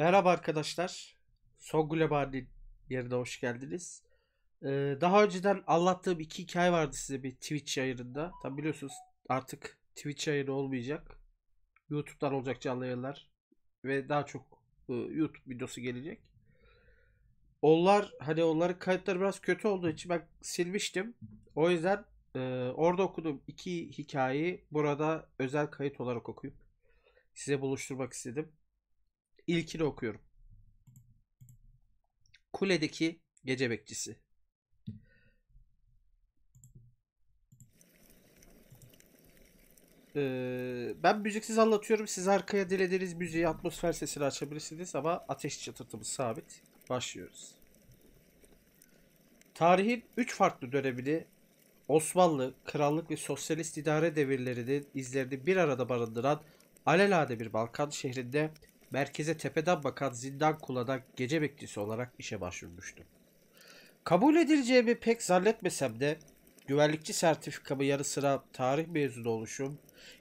Merhaba arkadaşlar. Songül Bardi yerine hoş geldiniz. Ee, daha önceden anlattığım iki hikaye vardı size bir Twitch yayınında. Tabi biliyorsunuz artık Twitch yayını olmayacak. YouTube'dan olacak canlı yayınlar. Ve daha çok e, YouTube videosu gelecek. Onlar hani onların kayıtları biraz kötü olduğu için ben silmiştim. O yüzden e, orada okuduğum iki hikayeyi burada özel kayıt olarak okuyup size buluşturmak istedim. İlkini okuyorum. Kuledeki gece bekçisi. Ee, ben müziksiz anlatıyorum. Siz arkaya dilediğiniz müziği atmosfer sesini açabilirsiniz ama ateş çatırtımız sabit. Başlıyoruz. Tarihin 3 farklı dönemini Osmanlı, krallık ve sosyalist İdare devirlerinin izlerini bir arada barındıran alelade bir Balkan şehrinde merkeze tepeden bakan zindan kulada gece bekçisi olarak işe başvurmuştum. Kabul edileceğimi pek zannetmesem de güvenlikçi sertifikamı yarı sıra tarih mezunu oluşum,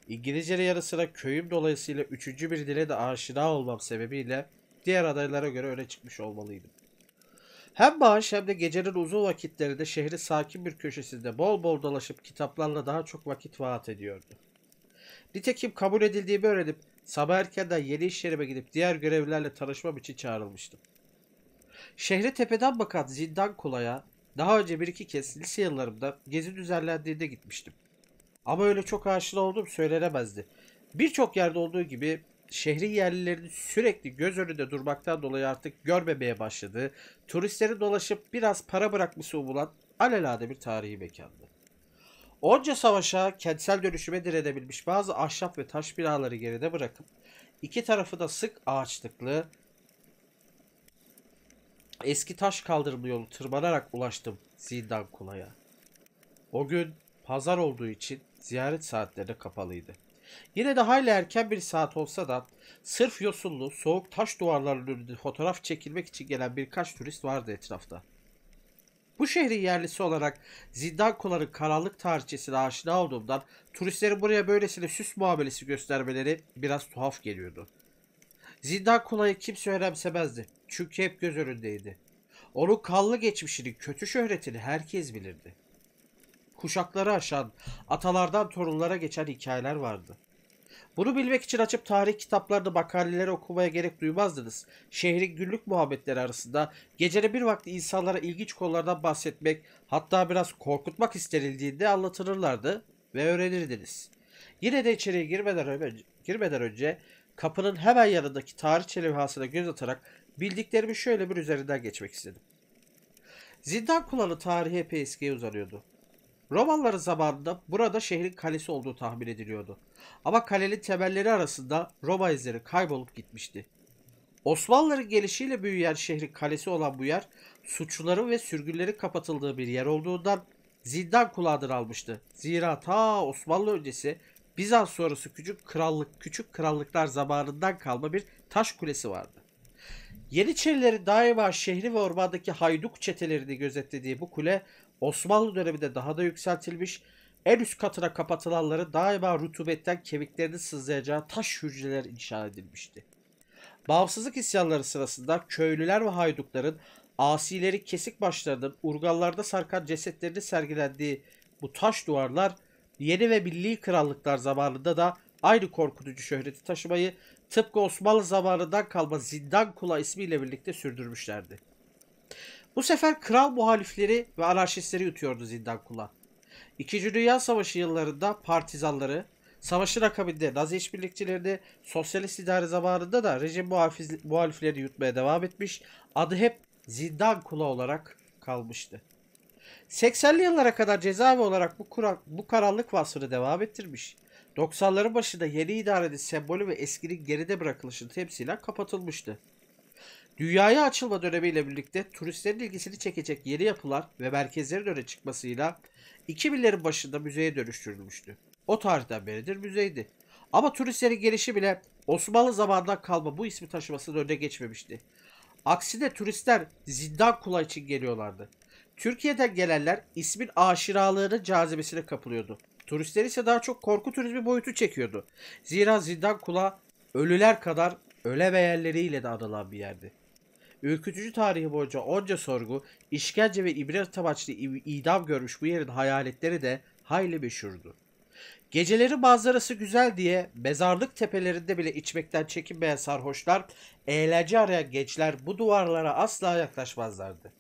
İngilizce'de yarı sıra köyüm dolayısıyla üçüncü bir dile de aşina olmam sebebiyle diğer adaylara göre öne çıkmış olmalıydım. Hem bağış hem de gecenin uzun vakitlerinde şehri sakin bir köşesinde bol bol dolaşıp kitaplarla daha çok vakit vaat ediyordu. Nitekim kabul edildiğimi öğrenip Sabah erkenden yeni iş yerime gidip diğer görevlilerle tanışmam için çağrılmıştım. Şehre tepeden bakan zindan kolaya daha önce bir iki kez lise yıllarımda gezi düzenlendiğinde gitmiştim. Ama öyle çok aşina olduğum söylenemezdi. Birçok yerde olduğu gibi şehrin yerlilerinin sürekli göz önünde durmaktan dolayı artık görmemeye başladığı, Turistleri dolaşıp biraz para bırakması umulan alelade bir tarihi mekandı. Onca savaşa kentsel dönüşüme direnebilmiş bazı ahşap ve taş binaları geride bırakıp iki tarafı da sık ağaçlıklı eski taş kaldırımlı yolu tırmanarak ulaştım zindan kulaya. O gün pazar olduğu için ziyaret saatleri kapalıydı. Yine de hala erken bir saat olsa da sırf yosunlu soğuk taş duvarlarının önünde fotoğraf çekilmek için gelen birkaç turist vardı etrafta. Bu şehrin yerlisi olarak zindankuların karanlık tarihçesine aşina olduğumdan turistlerin buraya böylesine süs muamelesi göstermeleri biraz tuhaf geliyordu. Zindankula'yı kimse önemsemezdi çünkü hep göz önündeydi. Onun kanlı geçmişini, kötü şöhretini herkes bilirdi. Kuşakları aşan, atalardan torunlara geçen hikayeler vardı. Bunu bilmek için açıp tarih kitaplarını makalelere okumaya gerek duymazdınız. Şehrin günlük muhabbetleri arasında gecede bir vakti insanlara ilginç konulardan bahsetmek hatta biraz korkutmak isterildiğinde anlatılırlardı ve öğrenirdiniz. Yine de içeriye girmeden önce, girmeden önce kapının hemen yanındaki tarihçe levhasına göz atarak bildiklerimi şöyle bir üzerinden geçmek istedim. Zindan kulanı tarihi epey eskiye uzanıyordu. Romalıların zamanında burada şehrin kalesi olduğu tahmin ediliyordu. Ama kalenin temelleri arasında Roma izleri kaybolup gitmişti. Osmanlıların gelişiyle büyüyen şehrin kalesi olan bu yer suçluların ve sürgünlerin kapatıldığı bir yer olduğundan zindan kulağıdır almıştı. Zira ta Osmanlı öncesi Bizans sonrası küçük krallık küçük krallıklar zamanından kalma bir taş kulesi vardı. Yeniçerileri daima şehri ve ormandaki hayduk çetelerini gözetlediği bu kule Osmanlı döneminde daha da yükseltilmiş, en üst katına kapatılanları daima rutubetten kemiklerini sızlayacağı taş hücreler inşa edilmişti. Bağımsızlık isyanları sırasında köylüler ve haydukların asileri kesik başlarının urgallarda sarkan cesetlerini sergilendiği bu taş duvarlar yeni ve milli krallıklar zamanında da ayrı korkutucu şöhreti taşımayı tıpkı Osmanlı zamanından kalma Zindan Kula ismiyle birlikte sürdürmüşlerdi. Bu sefer kral muhalifleri ve anarşistleri yutuyordu Zindan Kula. İkinci Dünya Savaşı yıllarında partizanları, savaşın akabinde Nazi işbirlikçilerini, sosyalist idare zamanında da rejim muhafiz, muhalifleri yutmaya devam etmiş, adı hep Zindan Kula olarak kalmıştı. 80'li yıllara kadar cezaevi olarak bu, kurak, bu karanlık vasfını devam ettirmiş. 90'ların başında yeni idarede sembolü ve eskinin geride bırakılışını temsilen kapatılmıştı. Dünyaya açılma dönemiyle birlikte turistlerin ilgisini çekecek yeni yapılar ve merkezlerin öne çıkmasıyla 2000'lerin başında müzeye dönüştürülmüştü. O tarihten beridir müzeydi. Ama turistlerin gelişi bile Osmanlı zamanından kalma bu ismi taşımasının önüne geçmemişti. Aksine turistler zindan kulağı için geliyorlardı. Türkiye'den gelenler ismin aşiralığının cazibesine kapılıyordu. Turistler ise daha çok korku turizmi boyutu çekiyordu. Zira Zindan Kula ölüler kadar öle beğerleriyle de anılan bir yerdi. Ürkütücü tarihi boyunca onca sorgu, işkence ve ibret amaçlı idam görmüş bu yerin hayaletleri de hayli meşhurdu. Geceleri manzarası güzel diye mezarlık tepelerinde bile içmekten çekinmeyen sarhoşlar, eğlence arayan gençler bu duvarlara asla yaklaşmazlardı.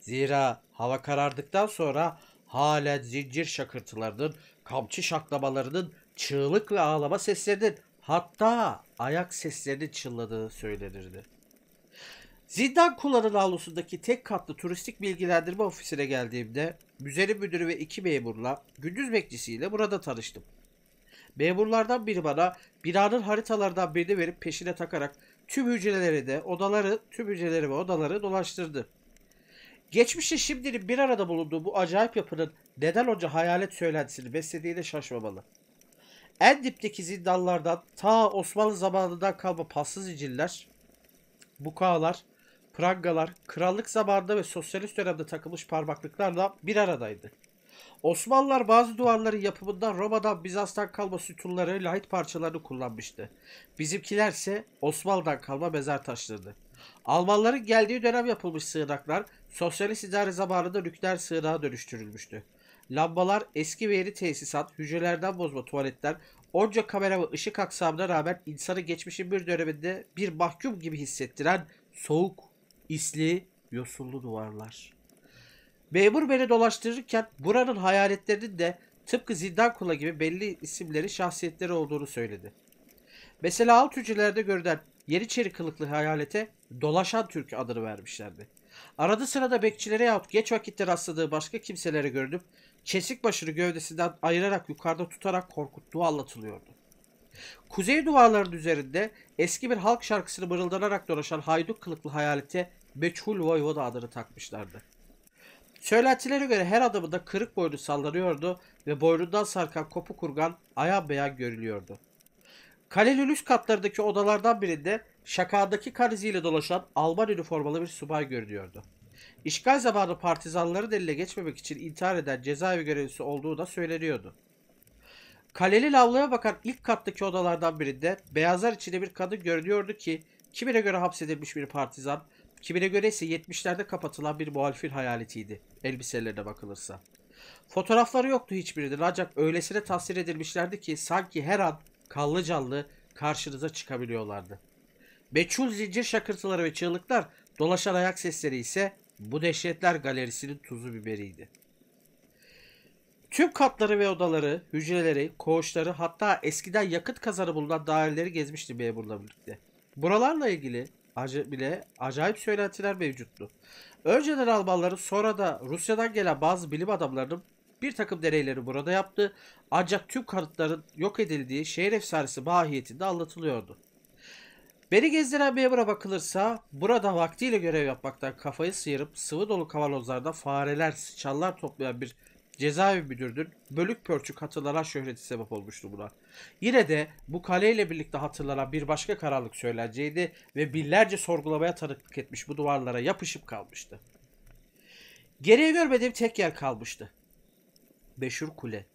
Zira hava karardıktan sonra halen zincir şakırtılarının, kamçı şaklamalarının, çığlık ve ağlama seslerinin hatta ayak seslerinin çınladığı söylenirdi. Zindan Kula'nın avlusundaki tek katlı turistik bilgilendirme ofisine geldiğimde müzeli müdürü ve iki memurla gündüz bekçisiyle burada tanıştım. Memurlardan biri bana binanın haritalardan birini verip peşine takarak tüm hücreleri de odaları, tüm hücreleri ve odaları dolaştırdı. Geçmişte şimdinin bir arada bulunduğu bu acayip yapının neden onca hayalet söylentisini beslediğine şaşmamalı. En dipteki zindanlardan ta Osmanlı zamanından kalma paslı zincirler, bukalar, prangalar, krallık zamanında ve sosyalist dönemde takılmış parmaklıklarla bir aradaydı. Osmanlılar bazı duvarların yapımından Roma'dan Bizans'tan kalma sütunları lahit parçalarını kullanmıştı. Bizimkilerse Osmanlı'dan kalma mezar taşlarını. Almanların geldiği dönem yapılmış sığınaklar sosyalist idare zamanında nükleer sığınağa dönüştürülmüştü. Lambalar, eski veri tesisat, hücrelerden bozma tuvaletler, onca kamera ve ışık aksamına rağmen insanı geçmişin bir döneminde bir mahkum gibi hissettiren soğuk, isli, yosunlu duvarlar. Memur beni dolaştırırken buranın hayaletlerinin de tıpkı zindan kula gibi belli isimleri şahsiyetleri olduğunu söyledi. Mesela alt hücrelerde görülen Yeriçeri kılıklı hayalete dolaşan Türk adını vermişlerdi. Arada sırada bekçilere yahut geç vakitte rastladığı başka kimselere görünüp kesik başını gövdesinden ayırarak yukarıda tutarak korkuttuğu anlatılıyordu. Kuzey duvarların üzerinde eski bir halk şarkısını mırıldanarak dolaşan hayduk kılıklı hayalete Meçhul Voyvoda adını takmışlardı. Söylentilere göre her adamında kırık boynu sallanıyordu ve boynundan sarkan kopu kurgan ayan beyan görülüyordu. Kaleli lüks katlardaki odalardan birinde şakadaki kariziyle dolaşan Alman üniformalı bir subay görünüyordu. İşgal zamanı partizanları eline geçmemek için intihar eden cezaevi görevlisi olduğu da söyleniyordu. Kaleli lavlaya bakan ilk kattaki odalardan birinde beyazlar içinde bir kadın görünüyordu ki kimine göre hapsedilmiş bir partizan, kimine göre ise 70'lerde kapatılan bir muhalifin hayaletiydi elbiselerine bakılırsa. Fotoğrafları yoktu hiçbirinin ancak öylesine tasvir edilmişlerdi ki sanki her an kallı callı karşınıza çıkabiliyorlardı. Meçhul zincir şakırtıları ve çığlıklar, dolaşan ayak sesleri ise bu dehşetler galerisinin tuzu biberiydi. Tüm katları ve odaları, hücreleri, koğuşları hatta eskiden yakıt kazanı bulunan daireleri gezmişti memurla birlikte. Buralarla ilgili ac- bile acayip söylentiler mevcuttu. Önceden Almanların sonra da Rusya'dan gelen bazı bilim adamlarının bir takım deneyleri burada yaptı. Ancak tüm kanıtların yok edildiği şehir efsanesi mahiyetinde anlatılıyordu. Beni gezdiren memura bakılırsa burada vaktiyle görev yapmaktan kafayı sıyırıp sıvı dolu kavanozlarda fareler, sıçanlar toplayan bir cezaevi müdürünün bölük pörçük hatırlanan şöhreti sebep olmuştu buna. Yine de bu kaleyle birlikte hatırlanan bir başka karanlık söylenceydi ve binlerce sorgulamaya tanıklık etmiş bu duvarlara yapışıp kalmıştı. Geriye görmediğim tek yer kalmıştı. Beşur Kule.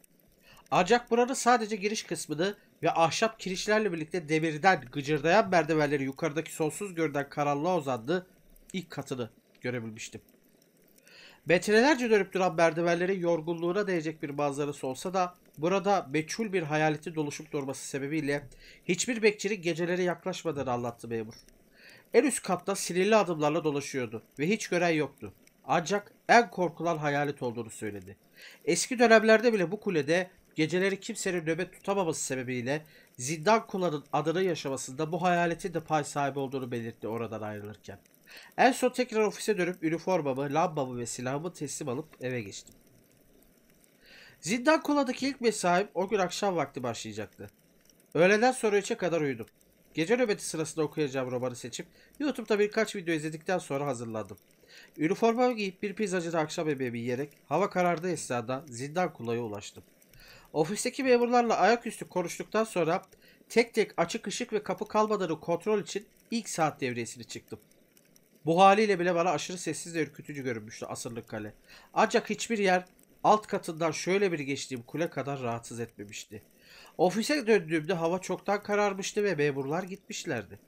Ancak buranın sadece giriş kısmını ve ahşap kirişlerle birlikte demirden gıcırdayan merdivenleri yukarıdaki sonsuz görünen karanlığa uzandı ilk katını görebilmiştim. Metrelerce dönüp duran merdivenlerin yorgunluğuna değecek bir manzarası olsa da burada meçhul bir hayaleti doluşup durması sebebiyle hiçbir bekçinin gecelere yaklaşmadan anlattı memur. En üst katta sinirli adımlarla dolaşıyordu ve hiç gören yoktu. Ancak en korkulan hayalet olduğunu söyledi. Eski dönemlerde bile bu kulede geceleri kimsenin nöbet tutamaması sebebiyle zindan kulanın adını yaşamasında bu hayaletin de pay sahibi olduğunu belirtti oradan ayrılırken. En son tekrar ofise dönüp üniformamı, lambamı ve silahımı teslim alıp eve geçtim. Zindan kuladaki ilk mesaim o gün akşam vakti başlayacaktı. Öğleden sonra üçe kadar uyudum. Gece nöbeti sırasında okuyacağım romanı seçip YouTube'da birkaç video izledikten sonra hazırladım. Üniformamı giyip bir pizzacıda akşam yemeğimi yiyerek hava karardı esnada zindan kulaya ulaştım. Ofisteki memurlarla ayaküstü konuştuktan sonra tek tek açık ışık ve kapı kalmadanı kontrol için ilk saat devresini çıktım. Bu haliyle bile bana aşırı sessiz ve ürkütücü görünmüştü asırlık kale. Ancak hiçbir yer alt katından şöyle bir geçtiğim kule kadar rahatsız etmemişti. Ofise döndüğümde hava çoktan kararmıştı ve memurlar gitmişlerdi.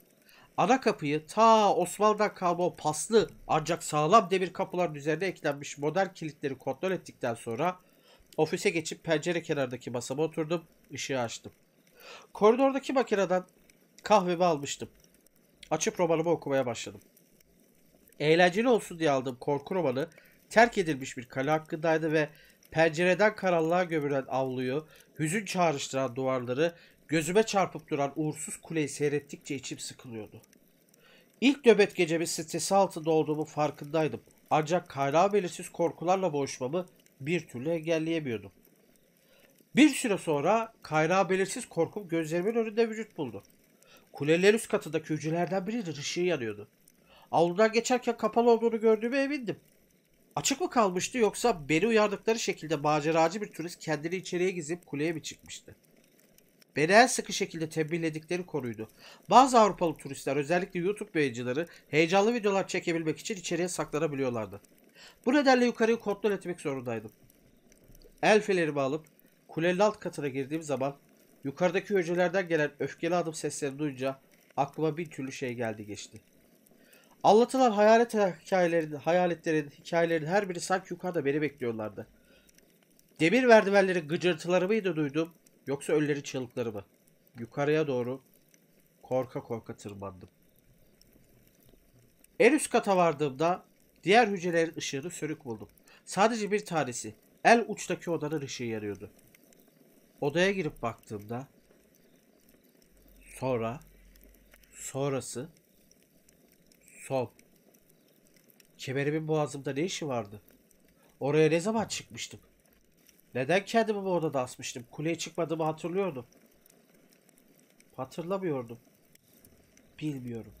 Ana kapıyı ta Osmanlı'dan kalma o paslı ancak sağlam demir kapıların üzerine eklenmiş modern kilitleri kontrol ettikten sonra ofise geçip pencere kenardaki masama oturdum, ışığı açtım. Koridordaki makineden kahvemi almıştım. Açıp romanımı okumaya başladım. Eğlenceli olsun diye aldığım korku romanı terk edilmiş bir kale hakkındaydı ve Pencereden karanlığa gömülen avluyu, hüzün çağrıştıran duvarları, gözüme çarpıp duran uğursuz kuleyi seyrettikçe içim sıkılıyordu. İlk nöbet gecemin stresi altında olduğumu farkındaydım. Ancak kaynağı belirsiz korkularla boğuşmamı bir türlü engelleyemiyordum. Bir süre sonra kaynağı belirsiz korkum gözlerimin önünde vücut buldu. Kulelerin üst katındaki hücrelerden biri ışığı yanıyordu. Avludan geçerken kapalı olduğunu gördüğüme emindim. Açık mı kalmıştı yoksa beni uyardıkları şekilde maceracı bir turist kendini içeriye gizip kuleye mi çıkmıştı? Beni en sıkı şekilde tembihledikleri konuydu. Bazı Avrupalı turistler özellikle YouTube yayıncıları heyecanlı videolar çekebilmek için içeriye saklanabiliyorlardı. Bu nedenle yukarıyı kontrol etmek zorundaydım. El felerimi alıp kulenin alt katına girdiğim zaman yukarıdaki hücrelerden gelen öfkeli adım seslerini duyunca aklıma bir türlü şey geldi geçti. Anlatılan hayalet hikayeleri, hayaletlerin hikayelerinin her biri sanki yukarıda beni bekliyorlardı. Demir merdivenleri gıcırtıları mıydı duydum yoksa ölleri çığlıkları mı? Yukarıya doğru korka korka tırmandım. En üst kata vardığımda diğer hücrelerin ışığını sönük buldum. Sadece bir tanesi el uçtaki odanın ışığı yarıyordu. Odaya girip baktığımda sonra sonrası Sol. Kemerimin boğazımda ne işi vardı? Oraya ne zaman çıkmıştım? Neden kendimi bu odada asmıştım? Kuleye çıkmadığımı hatırlıyordum. Hatırlamıyordum. Bilmiyorum.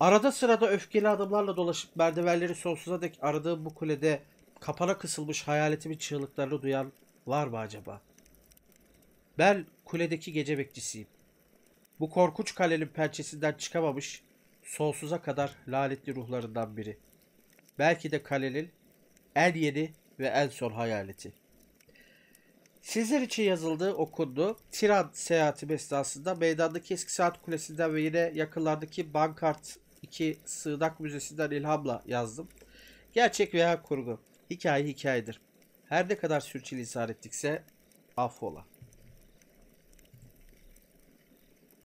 Arada sırada öfkeli adımlarla dolaşıp merdivenleri sonsuza dek aradığım bu kulede kapana kısılmış hayaletimin çığlıklarını duyan var mı acaba? Ben kuledeki gece bekçisiyim. Bu korkunç kalenin pençesinden çıkamamış, sonsuza kadar lanetli ruhlarından biri. Belki de kalenin en yeni ve en son hayaleti. Sizler için yazıldı, okundu. Tiran seyahati esnasında meydandaki eski saat kulesinden ve yine yakınlardaki Bankart 2 sığınak müzesinden ilhamla yazdım. Gerçek veya kurgu. Hikaye hikayedir. Her ne kadar sürçülisan ettikse affola.